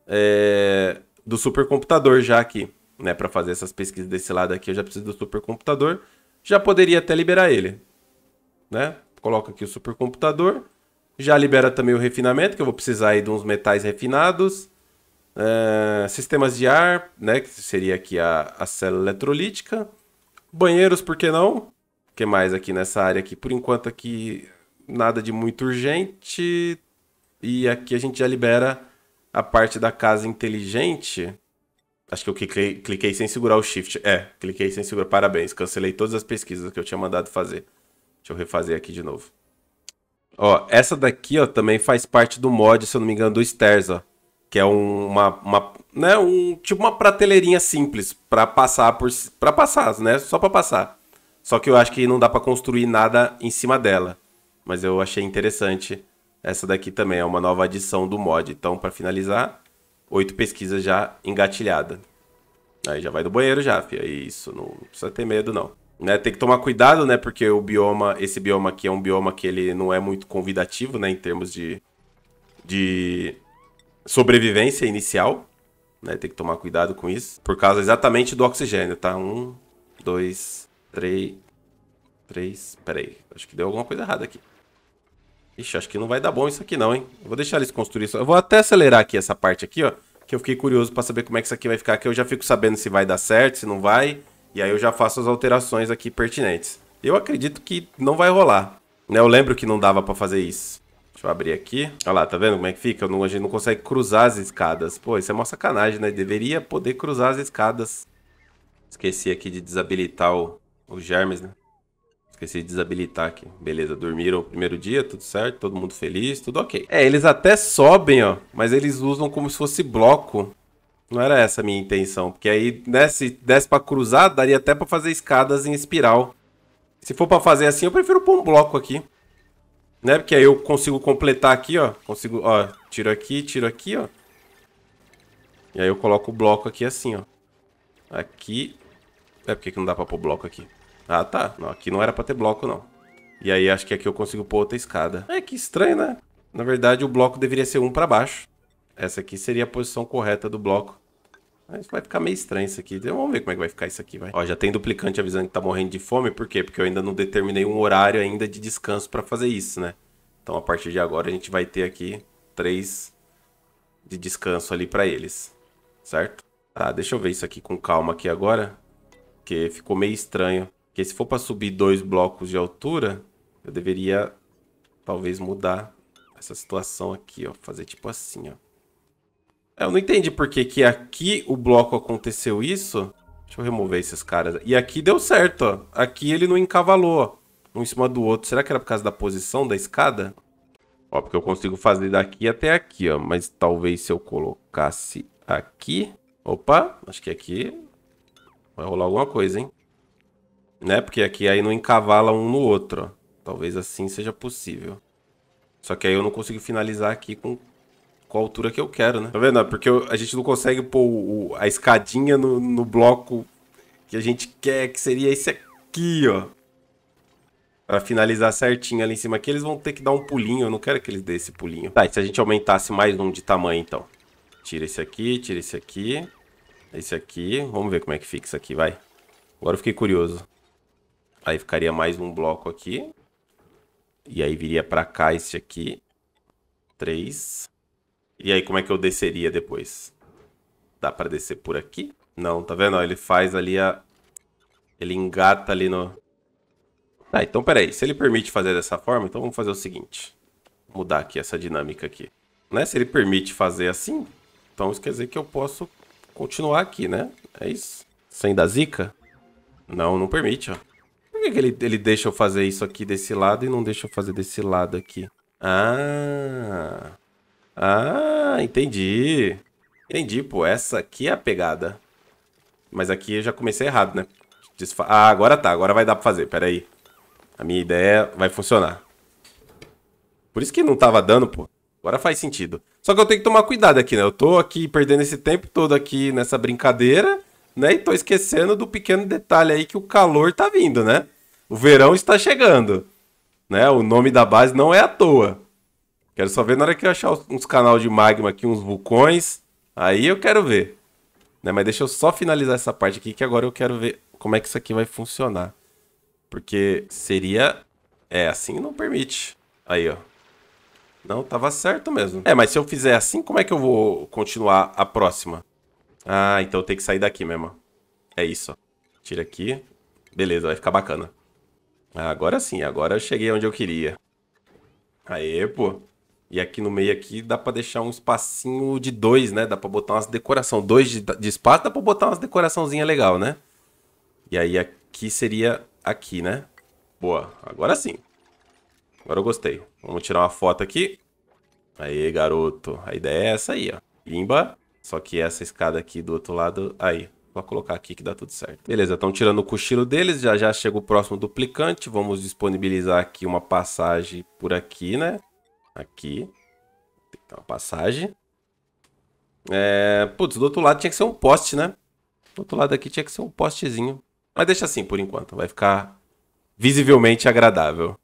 é, do supercomputador já aqui. Né, para fazer essas pesquisas desse lado aqui, eu já preciso do supercomputador. Já poderia até liberar ele, né? Coloca aqui o supercomputador. Já libera também o refinamento, que eu vou precisar aí de uns metais refinados. Uh, sistemas de ar, né, que seria aqui a, a célula eletrolítica. Banheiros, por que não? O que mais aqui nessa área aqui? Por enquanto aqui nada de muito urgente. E aqui a gente já libera a parte da casa inteligente. Acho que eu cliquei, cliquei sem segurar o shift. É, cliquei sem segurar. Parabéns, cancelei todas as pesquisas que eu tinha mandado fazer. Deixa eu refazer aqui de novo. Ó, essa daqui, ó, também faz parte do mod, se eu não me engano, do Stairs, ó. Que é uma, uma né, um, tipo uma prateleirinha simples para passar por, para passar, né, só para passar. Só que eu acho que não dá para construir nada em cima dela. Mas eu achei interessante essa daqui também, é uma nova adição do mod. Então, para finalizar, oito pesquisas já engatilhada. Aí já vai do banheiro já, filha. Isso, não precisa ter medo não. Né, tem que tomar cuidado, né? Porque o bioma, esse bioma aqui é um bioma que ele não é muito convidativo, né? Em termos de, de sobrevivência inicial, né? Tem que tomar cuidado com isso. Por causa exatamente do oxigênio, tá? Um, dois, três, três... Peraí, acho que deu alguma coisa errada aqui. Ixi, acho que não vai dar bom isso aqui não, hein? Eu vou deixar eles construir isso. Eu vou até acelerar aqui essa parte aqui, ó. Que eu fiquei curioso pra saber como é que isso aqui vai ficar. Que eu já fico sabendo se vai dar certo, se não vai... E aí eu já faço as alterações aqui pertinentes. Eu acredito que não vai rolar. Né? Eu lembro que não dava para fazer isso. Deixa eu abrir aqui. Olha lá, tá vendo como é que fica? Não, a gente não consegue cruzar as escadas. Pô, isso é uma sacanagem, né? Deveria poder cruzar as escadas. Esqueci aqui de desabilitar o, Germes, né? Esqueci de desabilitar aqui. Beleza, dormiram o primeiro dia, tudo certo, todo mundo feliz, tudo ok. É, eles até sobem, ó, mas eles usam como se fosse bloco não era essa a minha intenção. Porque aí, né, se desse pra cruzar, daria até pra fazer escadas em espiral. Se for pra fazer assim, eu prefiro pôr um bloco aqui. Né? Porque aí eu consigo completar aqui, ó. Consigo, ó. Tiro aqui, tiro aqui, ó. E aí eu coloco o bloco aqui assim, ó. Aqui. É, porque que não dá pra pôr bloco aqui? Ah, tá. Não, aqui não era pra ter bloco, não. E aí acho que aqui eu consigo pôr outra escada. É, que estranho, né? Na verdade, o bloco deveria ser um pra baixo. Essa aqui seria a posição correta do bloco. Mas vai ficar meio estranho isso aqui. Então, vamos ver como é que vai ficar isso aqui, vai. Ó, já tem duplicante avisando que tá morrendo de fome. Por quê? Porque eu ainda não determinei um horário ainda de descanso para fazer isso, né? Então, a partir de agora, a gente vai ter aqui três de descanso ali para eles. Certo? Tá, deixa eu ver isso aqui com calma aqui agora. Porque ficou meio estranho. Porque se for para subir dois blocos de altura, eu deveria talvez mudar essa situação aqui, ó. Fazer tipo assim, ó. Eu não entendi por que, que aqui o bloco aconteceu isso. Deixa eu remover esses caras. E aqui deu certo, ó. Aqui ele não encavalou, ó. Um em cima do outro. Será que era por causa da posição da escada? Ó, porque eu consigo fazer daqui até aqui, ó. Mas talvez se eu colocasse aqui... Opa, acho que aqui vai rolar alguma coisa, hein? Né? Porque aqui aí não encavala um no outro, ó. Talvez assim seja possível. Só que aí eu não consigo finalizar aqui com qual altura que eu quero, né? Tá vendo? Porque a gente não consegue pôr o, a escadinha no, no bloco que a gente quer, que seria esse aqui, ó. Pra finalizar certinho ali em cima aqui, eles vão ter que dar um pulinho. Eu não quero que eles dêem esse pulinho. Tá, e se a gente aumentasse mais um de tamanho, então? Tira esse aqui, tira esse aqui, esse aqui. Vamos ver como é que fica isso aqui, vai. Agora eu fiquei curioso. Aí ficaria mais um bloco aqui. E aí viria pra cá esse aqui. Três. E aí, como é que eu desceria depois? Dá pra descer por aqui? Não, tá vendo? Ele faz ali a... Ele engata ali no... Ah, então peraí. Se ele permite fazer dessa forma, então vamos fazer o seguinte. Vou mudar aqui essa dinâmica aqui. Né? Se ele permite fazer assim, então isso quer dizer que eu posso continuar aqui, né? É isso. Sem dar zica? Não, não permite, ó. Por que, que ele, ele deixa eu fazer isso aqui desse lado e não deixa eu fazer desse lado aqui? Ah... Ah, entendi. Entendi, pô. Essa aqui é a pegada. Mas aqui eu já comecei errado, né? Desfa ah, agora tá. Agora vai dar pra fazer. Pera aí. A minha ideia vai funcionar. Por isso que não tava dando, pô. Agora faz sentido. Só que eu tenho que tomar cuidado aqui, né? Eu tô aqui perdendo esse tempo todo aqui nessa brincadeira, né? E tô esquecendo do pequeno detalhe aí que o calor tá vindo, né? O verão está chegando, né? O nome da base não é à toa. Quero só ver na hora que eu achar uns canal de magma aqui, uns vulcões. Aí eu quero ver. Né? Mas deixa eu só finalizar essa parte aqui, que agora eu quero ver como é que isso aqui vai funcionar. Porque seria... É, assim não permite. Aí, ó. Não, tava certo mesmo. É, mas se eu fizer assim, como é que eu vou continuar a próxima? Ah, então eu tenho que sair daqui mesmo. É isso, ó. Tira aqui. Beleza, vai ficar bacana. Ah, agora sim, agora eu cheguei onde eu queria. Aê, pô. E aqui no meio aqui dá para deixar um espacinho de dois, né? Dá para botar umas decoração, dois de, de espaço, dá para botar umas decoraçãozinha legal, né? E aí aqui seria aqui, né? Boa, agora sim. Agora eu gostei. Vamos tirar uma foto aqui. Aí, garoto. A ideia é essa aí, ó. Limba. Só que essa escada aqui do outro lado... Aí, vou colocar aqui que dá tudo certo. Beleza, estão tirando o cochilo deles. Já já chega o próximo duplicante. Vamos disponibilizar aqui uma passagem por aqui, né? Aqui. Tem que ter uma passagem. É... Putz, do outro lado tinha que ser um poste, né? Do outro lado aqui tinha que ser um postezinho. Mas deixa assim por enquanto. Vai ficar visivelmente agradável.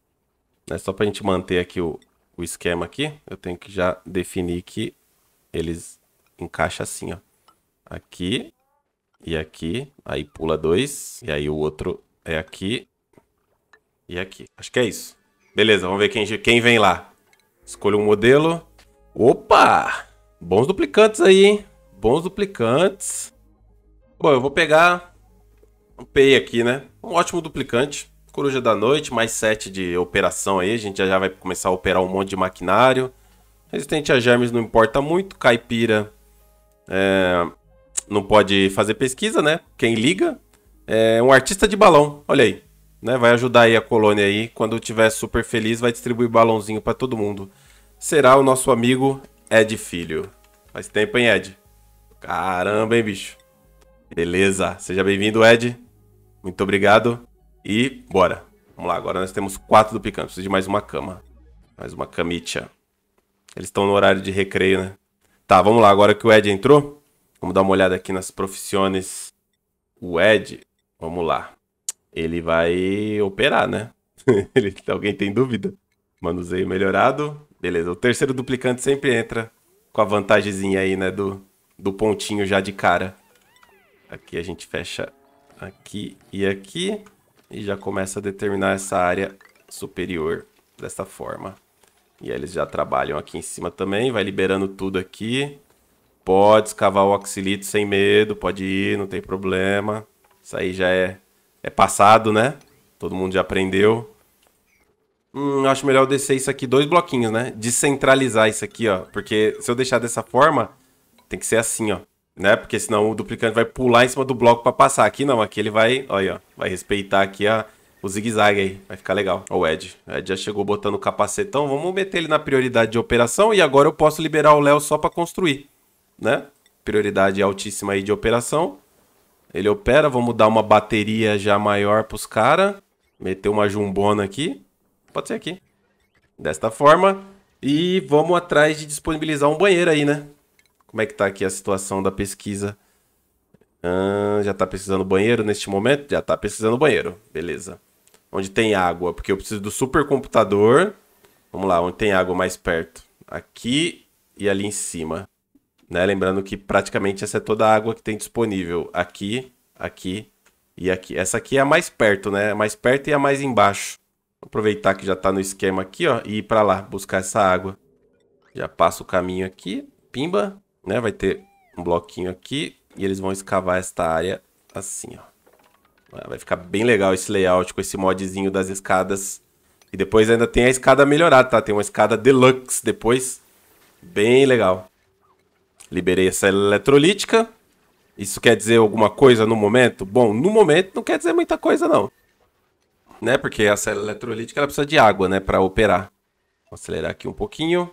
é Só pra gente manter aqui o, o esquema aqui. Eu tenho que já definir que eles encaixam assim, ó. Aqui e aqui. Aí pula dois. E aí o outro é aqui e aqui. Acho que é isso. Beleza, vamos ver quem, quem vem lá. Escolha um modelo. Opa! Bons duplicantes aí, hein? Bons duplicantes. Bom, eu vou pegar um PEI aqui, né? Um ótimo duplicante. Coruja da Noite, mais 7 de operação aí. A gente já vai começar a operar um monte de maquinário. Resistente a germes não importa muito. Caipira é, não pode fazer pesquisa, né? Quem liga. É um artista de balão, olha aí né? Vai ajudar aí a colônia aí. Quando tiver super feliz, vai distribuir balãozinho para todo mundo. Será o nosso amigo Ed Filho. Faz tempo, hein, Ed? Caramba, hein, bicho? Beleza. Seja bem-vindo, Ed. Muito obrigado. E bora. Vamos lá, agora nós temos quatro do picante. Preciso de mais uma cama. Mais uma camitia. Eles estão no horário de recreio, né? Tá, vamos lá. Agora que o Ed entrou, vamos dar uma olhada aqui nas profissões. O Ed, vamos lá ele vai operar, né? ele, alguém tem dúvida? Manuseio melhorado. Beleza, o terceiro duplicante sempre entra com a vantagemzinha aí, né, do, do pontinho já de cara. Aqui a gente fecha aqui e aqui e já começa a determinar essa área superior dessa forma. E aí eles já trabalham aqui em cima também, vai liberando tudo aqui. Pode escavar o oxilito sem medo, pode ir, não tem problema. Isso aí já é é passado, né? Todo mundo já aprendeu. Hum, acho melhor eu descer isso aqui dois bloquinhos, né? Descentralizar isso aqui, ó. Porque se eu deixar dessa forma, tem que ser assim, ó. Né? Porque senão o duplicante vai pular em cima do bloco para passar. Aqui não, aqui ele vai... Olha ó. Vai respeitar aqui a, o zigue-zague aí. Vai ficar legal. Ó o Ed. O Ed já chegou botando o capacetão. Vamos meter ele na prioridade de operação. E agora eu posso liberar o Léo só para construir, né? Prioridade altíssima aí de operação. Ele opera, vamos dar uma bateria já maior pros caras. Meter uma jumbona aqui. Pode ser aqui. Desta forma. E vamos atrás de disponibilizar um banheiro aí, né? Como é que tá aqui a situação da pesquisa? Ah, já tá precisando banheiro neste momento? Já tá precisando banheiro. Beleza. Onde tem água? Porque eu preciso do supercomputador. Vamos lá, onde tem água mais perto? Aqui e ali em cima. Né? Lembrando que praticamente essa é toda a água que tem disponível aqui, aqui e aqui. Essa aqui é a mais perto, né? A mais perto e a mais embaixo. Vou aproveitar que já está no esquema aqui, ó, e ir para lá buscar essa água. Já passa o caminho aqui, pimba, né? Vai ter um bloquinho aqui e eles vão escavar esta área assim, ó. Ah, vai ficar bem legal esse layout com esse modzinho das escadas. E depois ainda tem a escada melhorada, tá? Tem uma escada deluxe depois. Bem legal. Liberei essa eletrolítica. Isso quer dizer alguma coisa no momento? Bom, no momento não quer dizer muita coisa, não. Né? Porque essa eletrolítica ela precisa de água, né? Para operar. Vou acelerar aqui um pouquinho.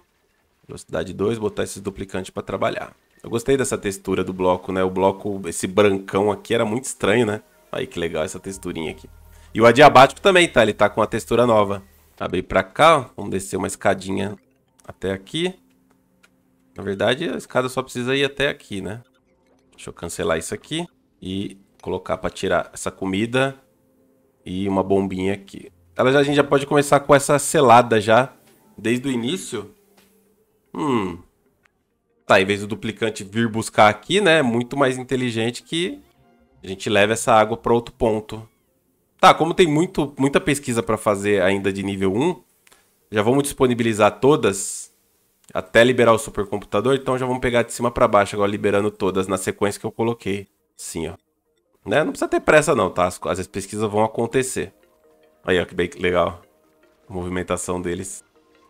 Velocidade 2, botar esses duplicantes para trabalhar. Eu gostei dessa textura do bloco, né? O bloco, esse brancão aqui era muito estranho, né? Aí que legal essa texturinha aqui. E o adiabático também, tá? Ele tá com a textura nova. Abrir para cá, ó. vamos descer uma escadinha até aqui. Na verdade, a escada só precisa ir até aqui, né? Deixa eu cancelar isso aqui e colocar para tirar essa comida e uma bombinha aqui. Ela já, a gente já pode começar com essa selada já, desde o início. Hum. Tá, em vez do duplicante vir buscar aqui, né? É muito mais inteligente que a gente leve essa água para outro ponto. Tá, como tem muito, muita pesquisa para fazer ainda de nível 1, já vamos disponibilizar todas até liberar o supercomputador. Então já vamos pegar de cima para baixo agora, liberando todas na sequência que eu coloquei. Sim, ó. Né? Não precisa ter pressa não, tá? As, as pesquisas vão acontecer. Aí, ó, que bem legal. A movimentação deles.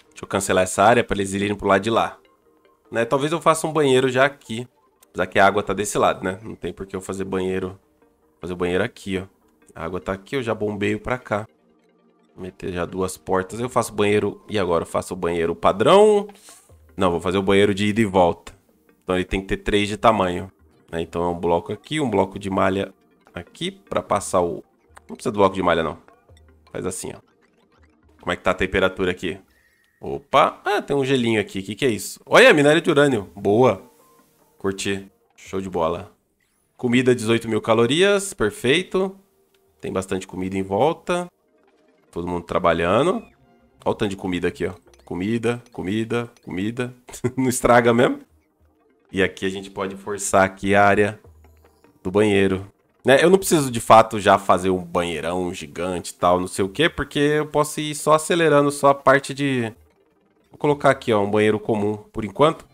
Deixa eu cancelar essa área para eles irem pro lado de lá. Né? Talvez eu faça um banheiro já aqui. Apesar que a água tá desse lado, né? Não tem por que eu fazer banheiro... Fazer o banheiro aqui, ó. A água tá aqui, eu já bombeio para cá. Vou meter já duas portas. Eu faço banheiro... E agora? Eu faço o banheiro padrão... Não, vou fazer o banheiro de ida e volta. Então ele tem que ter três de tamanho. Né? Então é um bloco aqui, um bloco de malha aqui para passar o... Não precisa do bloco de malha, não. Faz assim, ó. Como é que tá a temperatura aqui? Opa! Ah, tem um gelinho aqui. O que, que é isso? Olha, minério de urânio. Boa. Curti. Show de bola. Comida, 18 mil calorias. Perfeito. Tem bastante comida em volta. Todo mundo trabalhando. Olha o tanto de comida aqui, ó comida, comida, comida. Não estraga mesmo? E aqui a gente pode forçar aqui a área do banheiro. Né? Eu não preciso de fato já fazer um banheirão gigante e tal, não sei o que, porque eu posso ir só acelerando só a parte de... Vou colocar aqui, ó, um banheiro comum por enquanto.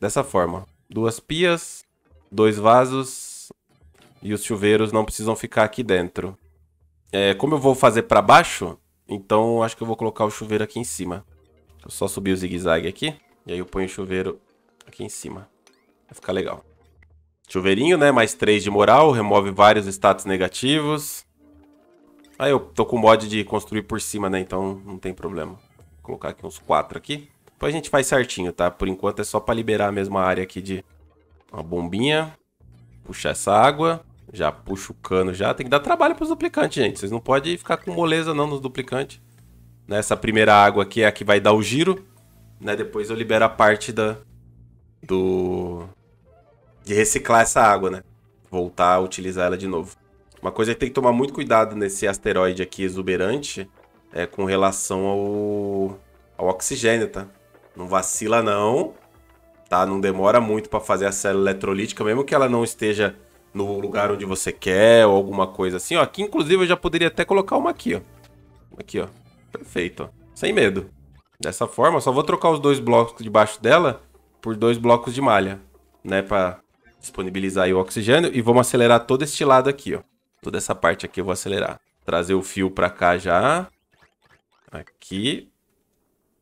Dessa forma. Duas pias, dois vasos e os chuveiros não precisam ficar aqui dentro. É, como eu vou fazer para baixo, então acho que eu vou colocar o chuveiro aqui em cima eu só subir o zigue-zague aqui. E aí eu ponho o chuveiro aqui em cima. Vai ficar legal. Chuveirinho, né? Mais 3 de moral. Remove vários status negativos. Aí ah, eu tô com o mod de construir por cima, né? Então não tem problema. Vou colocar aqui uns 4 aqui. Depois a gente faz certinho, tá? Por enquanto é só pra liberar a mesma área aqui de... Uma bombinha. Puxar essa água. Já puxa o cano já. Tem que dar trabalho pros duplicantes, gente. Vocês não podem ficar com moleza não nos duplicantes. Nessa né? Essa primeira água aqui é a que vai dar o giro. Né? Depois eu libero a parte da, do de reciclar essa água, né? Voltar a utilizar ela de novo. Uma coisa é que tem que tomar muito cuidado nesse asteroide aqui exuberante é com relação ao, ao oxigênio, tá? Não vacila não, tá? Não demora muito para fazer a célula eletrolítica, mesmo que ela não esteja no lugar onde você quer ou alguma coisa assim, ó. Aqui, inclusive, eu já poderia até colocar uma aqui, ó. Aqui, ó. Perfeito. Sem medo. Dessa forma, só vou trocar os dois blocos debaixo dela por dois blocos de malha, né? Pra disponibilizar o oxigênio. E vamos acelerar todo este lado aqui, ó. Toda essa parte aqui eu vou acelerar. Trazer o fio pra cá já. Aqui.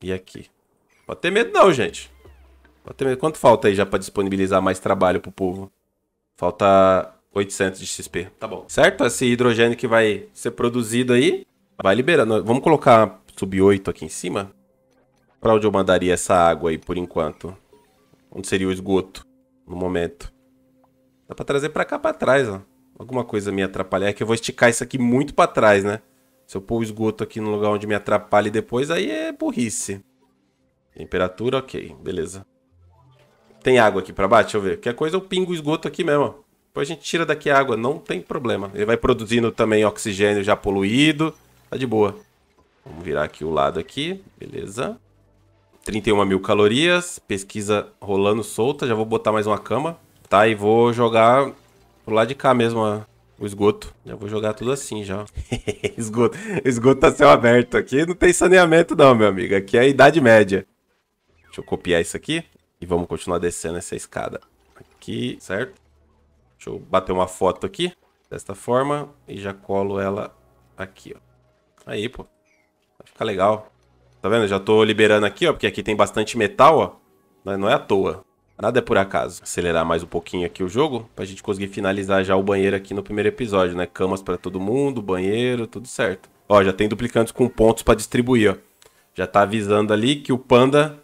E aqui. Pode ter medo não, gente. Pode ter medo. Quanto falta aí já pra disponibilizar mais trabalho pro povo? Falta 800 de XP. Tá bom. Certo? Esse hidrogênio que vai ser produzido aí Vai liberando. Vamos colocar sub-8 aqui em cima? Pra onde eu mandaria essa água aí por enquanto? Onde seria o esgoto no momento? Dá pra trazer pra cá, pra trás, ó. Alguma coisa me atrapalhar. É que eu vou esticar isso aqui muito pra trás, né? Se eu pôr o esgoto aqui no lugar onde me atrapalha depois, aí é burrice. Temperatura, ok. Beleza. Tem água aqui pra baixo? Deixa eu ver. Qualquer coisa eu pingo o esgoto aqui mesmo, ó. Depois a gente tira daqui a água, não tem problema. Ele vai produzindo também oxigênio já poluído. Tá de boa. Vamos virar aqui o lado aqui, beleza. 31 mil calorias, pesquisa rolando solta, já vou botar mais uma cama. Tá, e vou jogar pro lado de cá mesmo ó, o esgoto. Já vou jogar tudo assim já. esgoto, esgoto tá céu aberto aqui, não tem saneamento não, meu amigo. Aqui é a idade média. Deixa eu copiar isso aqui e vamos continuar descendo essa escada. Aqui, certo? Deixa eu bater uma foto aqui, desta forma, e já colo ela aqui, ó. Aí, pô. Vai ficar legal. Tá vendo? já tô liberando aqui, ó, porque aqui tem bastante metal, ó. Mas não é à toa. Nada é por acaso. Acelerar mais um pouquinho aqui o jogo, pra gente conseguir finalizar já o banheiro aqui no primeiro episódio, né? Camas pra todo mundo, banheiro, tudo certo. Ó, já tem duplicantes com pontos pra distribuir, ó. Já tá avisando ali que o panda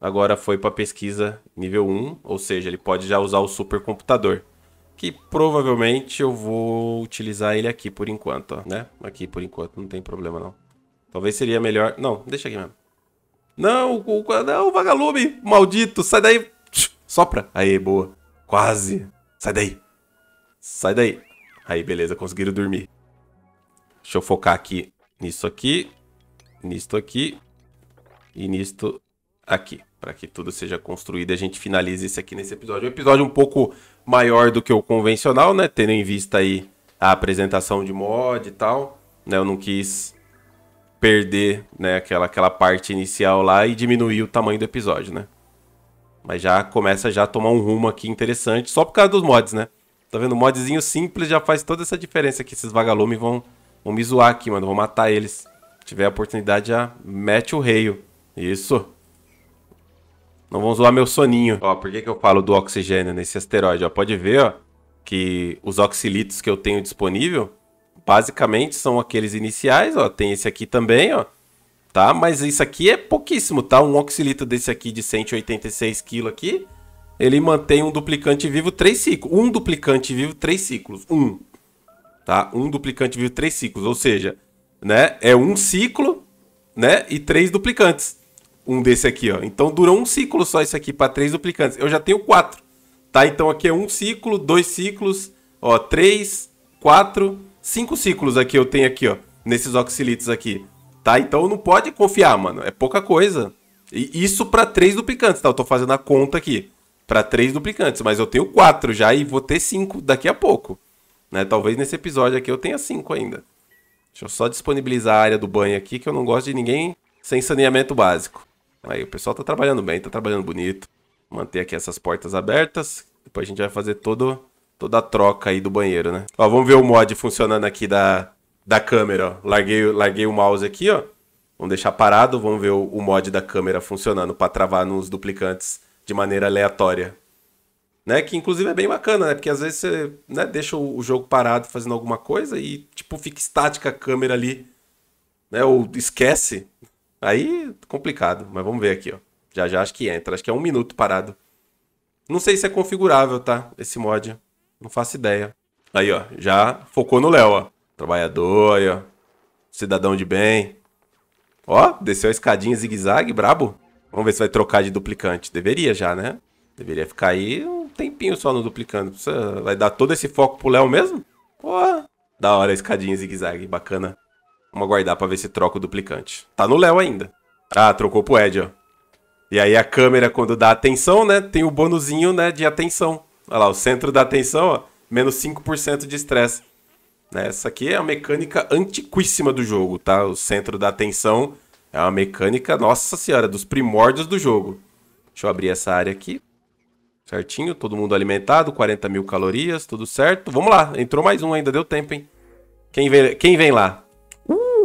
agora foi pra pesquisa nível 1, ou seja, ele pode já usar o supercomputador que provavelmente eu vou utilizar ele aqui por enquanto, ó, né? Aqui por enquanto, não tem problema não. Talvez seria melhor... Não, deixa aqui mesmo. Não, o, não, vagalume, maldito, sai daí. Sopra. Aí, boa. Quase. Sai daí. Sai daí. Aí, beleza, conseguiram dormir. Deixa eu focar aqui nisso aqui, nisto aqui e nisto aqui para que tudo seja construído e a gente finalize isso aqui nesse episódio. Um episódio um pouco maior do que o convencional, né? Tendo em vista aí a apresentação de mod e tal. Né? Eu não quis perder né, aquela, aquela parte inicial lá e diminuir o tamanho do episódio, né? Mas já começa já a tomar um rumo aqui interessante, só por causa dos mods, né? Tá vendo? modzinho simples já faz toda essa diferença aqui. Esses vagalumes vão, vão me zoar aqui, mano. Vou matar eles. Se tiver a oportunidade, já mete o reio. Isso. Não vão zoar meu soninho. Ó, por que, que eu falo do oxigênio nesse asteroide? Ó, pode ver, ó, que os oxilitos que eu tenho disponível, basicamente são aqueles iniciais, ó. Tem esse aqui também, ó. Tá? Mas isso aqui é pouquíssimo, tá? Um oxilito desse aqui de 186 kg aqui, ele mantém um duplicante vivo três ciclos. Um duplicante vivo três ciclos. Um. Tá? Um duplicante vivo três ciclos. Ou seja, né? É um ciclo, né? E três duplicantes um desse aqui, ó. Então dura um ciclo só isso aqui para três duplicantes. Eu já tenho quatro, tá? Então aqui é um ciclo, dois ciclos, ó, três, quatro, cinco ciclos aqui eu tenho aqui, ó, nesses oxilitos aqui, tá? Então não pode confiar, mano. É pouca coisa. E isso para três duplicantes, tá? Eu tô fazendo a conta aqui para três duplicantes, mas eu tenho quatro já e vou ter cinco daqui a pouco, né? Talvez nesse episódio aqui eu tenha cinco ainda. Deixa eu só disponibilizar a área do banho aqui que eu não gosto de ninguém sem saneamento básico. Aí o pessoal tá trabalhando bem, tá trabalhando bonito. Manter aqui essas portas abertas. Depois a gente vai fazer todo, toda a troca aí do banheiro, né? Ó, vamos ver o mod funcionando aqui da, da câmera, ó. Larguei, larguei o mouse aqui, ó. Vamos deixar parado, vamos ver o, o mod da câmera funcionando para travar nos duplicantes de maneira aleatória. Né? Que inclusive é bem bacana, né? Porque às vezes você né, deixa o jogo parado fazendo alguma coisa e tipo fica estática a câmera ali, né? Ou esquece Aí, complicado, mas vamos ver aqui, ó. Já já acho que entra. Acho que é um minuto parado. Não sei se é configurável, tá? Esse mod. Não faço ideia. Aí, ó. Já focou no Léo, ó. Trabalhador aí, ó. Cidadão de bem. Ó, desceu a escadinha zigue-zague, brabo. Vamos ver se vai trocar de duplicante. Deveria já, né? Deveria ficar aí um tempinho só no duplicando. Vai dar todo esse foco pro Léo mesmo? Pô, da hora a escadinha zigue-zague, bacana. Vamos aguardar pra ver se troca o duplicante. Tá no Léo ainda. Ah, trocou pro Ed, ó. E aí a câmera, quando dá atenção, né? Tem o bônusinho, né? De atenção. Olha lá, o centro da atenção, ó. Menos 5% de estresse. Né? Essa aqui é a mecânica antiquíssima do jogo, tá? O centro da atenção é uma mecânica, nossa senhora, dos primórdios do jogo. Deixa eu abrir essa área aqui. Certinho, todo mundo alimentado, 40 mil calorias, tudo certo. Vamos lá, entrou mais um ainda, deu tempo, hein? Quem vem, quem vem lá?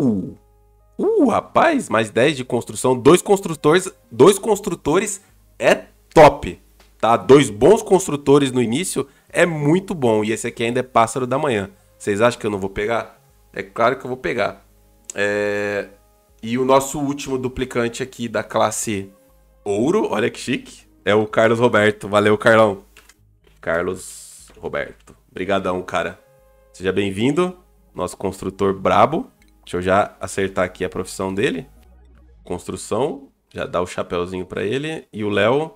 Uh! rapaz, mais 10 de construção. Dois construtores, dois construtores é top, tá? Dois bons construtores no início é muito bom. E esse aqui ainda é pássaro da manhã. Vocês acham que eu não vou pegar? É claro que eu vou pegar. É... E o nosso último duplicante aqui da classe ouro, olha que chique, é o Carlos Roberto. Valeu, Carlão. Carlos Roberto. Obrigadão, cara. Seja bem-vindo, nosso construtor brabo. Deixa eu já acertar aqui a profissão dele. Construção, já dá o chapéuzinho para ele. E o Léo,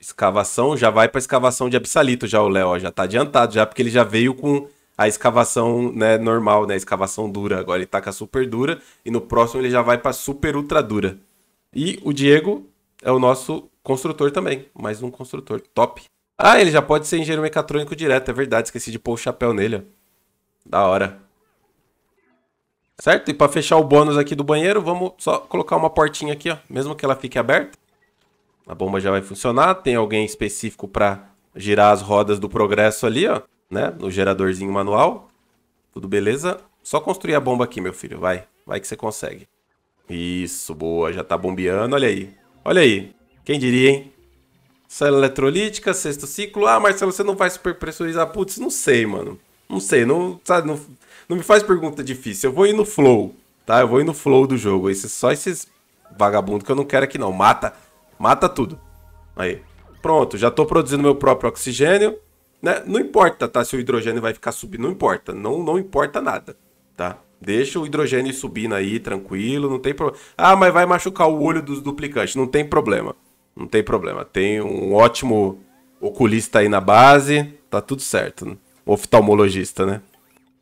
escavação, já vai para escavação de absalito já o Léo, já tá adiantado já, porque ele já veio com a escavação né, normal, né, a escavação dura. Agora ele tá com a super dura e no próximo ele já vai para super ultra dura. E o Diego é o nosso construtor também, mais um construtor top. Ah, ele já pode ser engenheiro mecatrônico direto, é verdade, esqueci de pôr o chapéu nele. Ó. Da hora. Certo? E para fechar o bônus aqui do banheiro, vamos só colocar uma portinha aqui, ó. Mesmo que ela fique aberta, a bomba já vai funcionar. Tem alguém específico para girar as rodas do progresso ali, ó. Né? No geradorzinho manual. Tudo beleza? Só construir a bomba aqui, meu filho. Vai. Vai que você consegue. Isso, boa. Já tá bombeando. Olha aí. Olha aí. Quem diria, hein? Célula eletrolítica, sexto ciclo. Ah, Marcelo, você não vai superpressurizar. Putz, não sei, mano. Não sei. Não, sabe, não, não me faz pergunta difícil. Eu vou ir no flow, tá? Eu vou ir no flow do jogo. Esse, só esses vagabundos que eu não quero aqui, não. Mata. Mata tudo. Aí. Pronto, já tô produzindo meu próprio oxigênio. Né? Não importa, tá? Se o hidrogênio vai ficar subindo. Não importa. Não, não importa nada, tá? Deixa o hidrogênio subindo aí, tranquilo. Não tem problema. Ah, mas vai machucar o olho dos duplicantes. Não tem problema. Não tem problema. Tem um ótimo oculista aí na base. Tá tudo certo. Né? oftalmologista, né?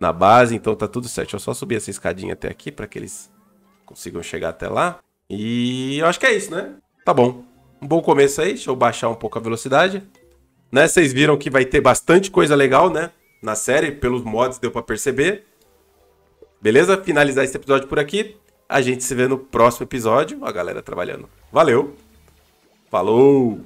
na base, então tá tudo certo. Eu só subir essa escadinha até aqui para que eles consigam chegar até lá. E eu acho que é isso, né? Tá bom. Um bom começo aí, deixa eu baixar um pouco a velocidade. Né, vocês viram que vai ter bastante coisa legal, né? Na série, pelos mods deu para perceber. Beleza? Finalizar esse episódio por aqui. A gente se vê no próximo episódio. A galera trabalhando. Valeu! Falou!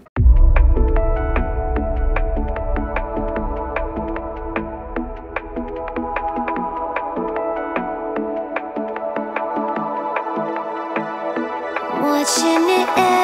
catching it.